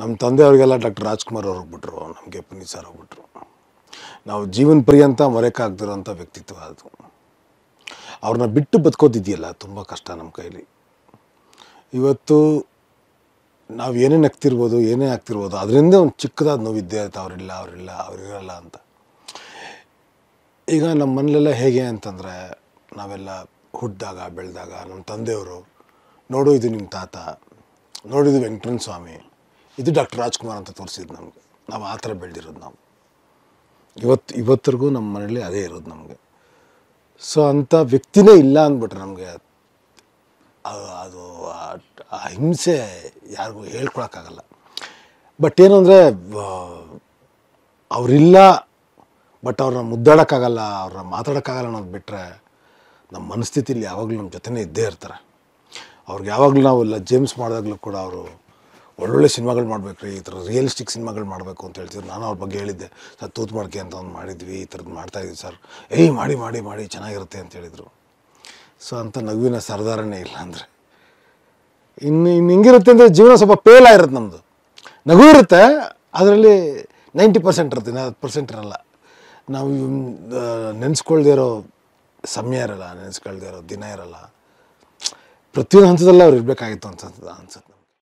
ನಮ್ಮ ತಂದೆಯವ್ರಿಗೆಲ್ಲ ಡಾಕ್ಟರ್ ರಾಜ್ಕುಮಾರ್ ಅವ್ರು ಹೋಗ್ಬಿಟ್ರು ನಮಗೆ ಪುನೀತ್ ಸರ್ ಹೋಗ್ಬಿಟ್ರು ನಾವು ಜೀವನ ಪರ್ಯಂತ ಮರೆಕಾಗ್ದಿರೋಂಥ ವ್ಯಕ್ತಿತ್ವ ಅದು ಅವ್ರನ್ನ ಬಿಟ್ಟು ಬದುಕೋದಿದೆಯಲ್ಲ ತುಂಬ ಕಷ್ಟ ನಮ್ಮ ಕೈಲಿ ಇವತ್ತು ನಾವು ಏನೇನು ನಗ್ತಿರ್ಬೋದು ಏನೇ ಆಗ್ತಿರ್ಬೋದು ಅದರಿಂದ ಒಂದು ಚಿಕ್ಕದಾದ ನೋವಿದ್ದೆ ಆಯ್ತು ಅವರಿಲ್ಲ ಅವರಿಲ್ಲ ಅವರಿರಲ್ಲ ಅಂತ ಈಗ ನಮ್ಮ ಮನೇಲೆಲ್ಲ ಹೇಗೆ ಅಂತಂದರೆ ನಾವೆಲ್ಲ ಹುಟ್ಟಿದಾಗ ಬೆಳೆದಾಗ ನಮ್ಮ ತಂದೆಯವರು ನೋಡು ಇದು ನಿಮ್ಮ ತಾತ ನೋಡಿದ್ದು ವೆಂಕಟರಣ ಸ್ವಾಮಿ ಇದು ಡಾಕ್ಟರ್ ರಾಜ್ಕುಮಾರ್ ಅಂತ ತೋರಿಸಿದ್ದು ನಮಗೆ ನಾವು ಆ ಥರ ಬೆಳೆದಿರೋದು ನಾವು ಇವತ್ತು ಇವತ್ತರೆಗೂ ನಮ್ಮ ಮನೇಲಿ ಅದೇ ಇರೋದು ನಮಗೆ ಸೊ ಅಂಥ ವ್ಯಕ್ತಿನೇ ಇಲ್ಲ ಅಂದ್ಬಿಟ್ರೆ ನಮಗೆ ಅದು ಆ ಹಿಂಸೆ ಯಾರಿಗೂ ಹೇಳ್ಕೊಳಕ್ಕಾಗಲ್ಲ ಬಟ್ ಏನು ಅಂದರೆ ಅವರಿಲ್ಲ ಬಟ್ ಅವ್ರನ್ನ ಮುದ್ದಾಡೋಕ್ಕಾಗಲ್ಲ ಅವ್ರನ್ನ ಮಾತಾಡೋಕ್ಕಾಗಲ್ಲ ಅನ್ನೋದು ಬಿಟ್ಟರೆ ನಮ್ಮ ಮನಸ್ಥಿತಿಲಿ ಯಾವಾಗಲೂ ನಮ್ಮ ಜೊತೆನೇ ಇದ್ದೇ ಇರ್ತಾರೆ ಅವ್ರಿಗೆ ಯಾವಾಗಲೂ ನಾವು ಇಲ್ಲ ಜೇಮ್ಸ್ ಮಾಡಿದಾಗಲೂ ಕೂಡ ಅವರು ಒಳ್ಳೊಳ್ಳೆ ಸಿನಿಮಾಗಳು ಮಾಡಬೇಕು ರೀ ಈ ಥರ ರಿಯಲಿಸ್ಟಿಕ್ ಸಿನಿಮಾಗಳು ಮಾಡಬೇಕು ಅಂತ ಹೇಳ್ತಿದ್ರು ನಾನು ಅವ್ರ ಬಗ್ಗೆ ಹೇಳಿದ್ದೆ ಸರ್ ತೂತ್ ಮಾಡ್ಕೆ ಅಂತ ಒಂದು ಮಾಡಿದ್ವಿ ಈ ಥರದ್ದು ಇದ್ವಿ ಸರ್ ಏಯ್ ಮಾಡಿ ಮಾಡಿ ಮಾಡಿ ಚೆನ್ನಾಗಿರುತ್ತೆ ಅಂತ ಹೇಳಿದರು ಸೊ ಅಂತ ನಗುವಿನ ಸರ್ದಾರನೇ ಇಲ್ಲ ಅಂದರೆ ಇನ್ನು ಇನ್ನು ಹಿಂಗಿರುತ್ತೆ ಅಂದರೆ ಜೀವನ ಸ್ವಲ್ಪ ಪೇಲ್ ಆಗಿರುತ್ತೆ ನಮ್ಮದು ನಗು ಇರುತ್ತೆ ಅದರಲ್ಲಿ ನೈಂಟಿ ಪರ್ಸೆಂಟ್ ಇರುತ್ತೆ ಇನ್ನು ಹತ್ತು ಪರ್ಸೆಂಟ್ ಇರಲ್ಲ ನಾವು ನೆನೆಸ್ಕೊಳ್ದೇ ಇರೋ ಸಮಯ ಇರಲ್ಲ ನೆನೆಸ್ಕೊಳ್ದೇ ಇರೋ ದಿನ ಇರಲ್ಲ ಪ್ರತಿಯೊಂದು ಹಂತದಲ್ಲೂ ಅವ್ರು ಇರಬೇಕಾಗಿತ್ತು ಅಂತ ಅನ್ಸುತ್ತೆ